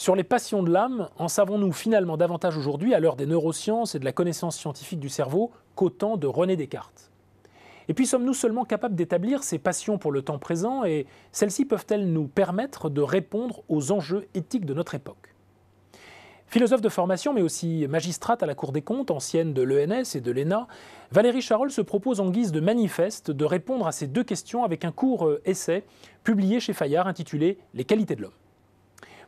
Sur les passions de l'âme, en savons-nous finalement davantage aujourd'hui, à l'heure des neurosciences et de la connaissance scientifique du cerveau, qu'au temps de René Descartes Et puis sommes-nous seulement capables d'établir ces passions pour le temps présent et celles-ci peuvent-elles nous permettre de répondre aux enjeux éthiques de notre époque Philosophe de formation, mais aussi magistrate à la Cour des comptes, ancienne de l'ENS et de l'ENA, Valérie Charol se propose en guise de manifeste de répondre à ces deux questions avec un court euh, essai publié chez Fayard intitulé Les qualités de l'homme.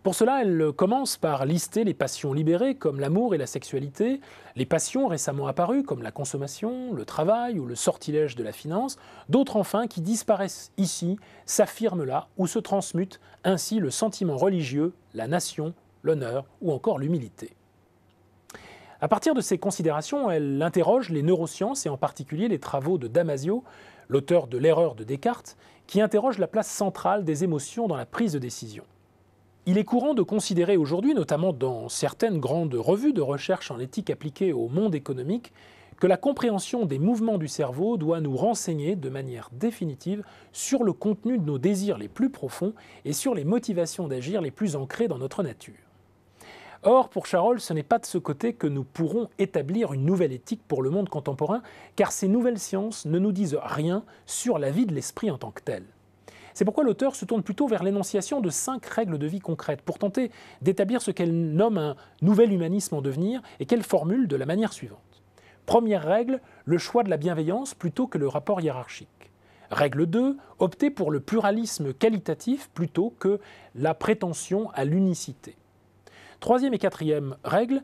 Pour cela, elle commence par lister les passions libérées comme l'amour et la sexualité, les passions récemment apparues comme la consommation, le travail ou le sortilège de la finance, d'autres enfin qui disparaissent ici, s'affirment là ou se transmutent ainsi le sentiment religieux, la nation, l'honneur ou encore l'humilité. À partir de ces considérations, elle interroge les neurosciences et en particulier les travaux de Damasio, l'auteur de l'erreur de Descartes, qui interroge la place centrale des émotions dans la prise de décision. Il est courant de considérer aujourd'hui, notamment dans certaines grandes revues de recherche en éthique appliquée au monde économique, que la compréhension des mouvements du cerveau doit nous renseigner de manière définitive sur le contenu de nos désirs les plus profonds et sur les motivations d'agir les plus ancrées dans notre nature. Or, pour Charol, ce n'est pas de ce côté que nous pourrons établir une nouvelle éthique pour le monde contemporain, car ces nouvelles sciences ne nous disent rien sur la vie de l'esprit en tant que telle. C'est pourquoi l'auteur se tourne plutôt vers l'énonciation de cinq règles de vie concrètes pour tenter d'établir ce qu'elle nomme un nouvel humanisme en devenir et qu'elle formule de la manière suivante. Première règle, le choix de la bienveillance plutôt que le rapport hiérarchique. Règle 2, opter pour le pluralisme qualitatif plutôt que la prétention à l'unicité. Troisième et quatrième règle,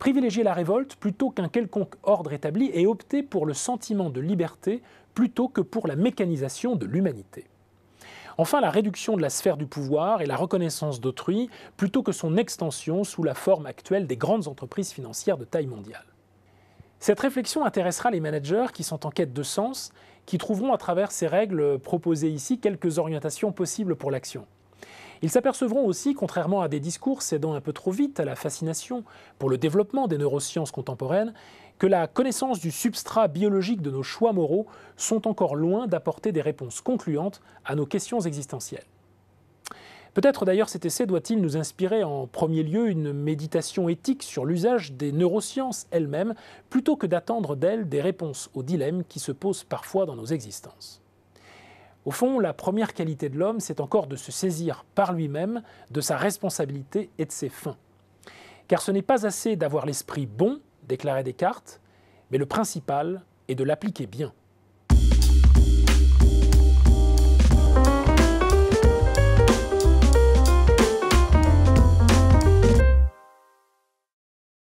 privilégier la révolte plutôt qu'un quelconque ordre établi et opter pour le sentiment de liberté plutôt que pour la mécanisation de l'humanité. Enfin, la réduction de la sphère du pouvoir et la reconnaissance d'autrui plutôt que son extension sous la forme actuelle des grandes entreprises financières de taille mondiale. Cette réflexion intéressera les managers qui sont en quête de sens, qui trouveront à travers ces règles proposées ici quelques orientations possibles pour l'action. Ils s'apercevront aussi, contrairement à des discours cédant un peu trop vite à la fascination pour le développement des neurosciences contemporaines, que la connaissance du substrat biologique de nos choix moraux sont encore loin d'apporter des réponses concluantes à nos questions existentielles. Peut-être d'ailleurs cet essai doit-il nous inspirer en premier lieu une méditation éthique sur l'usage des neurosciences elles-mêmes, plutôt que d'attendre d'elles des réponses aux dilemmes qui se posent parfois dans nos existences. Au fond, la première qualité de l'homme, c'est encore de se saisir par lui-même de sa responsabilité et de ses fins. Car ce n'est pas assez d'avoir l'esprit bon, déclarait Descartes, mais le principal est de l'appliquer bien.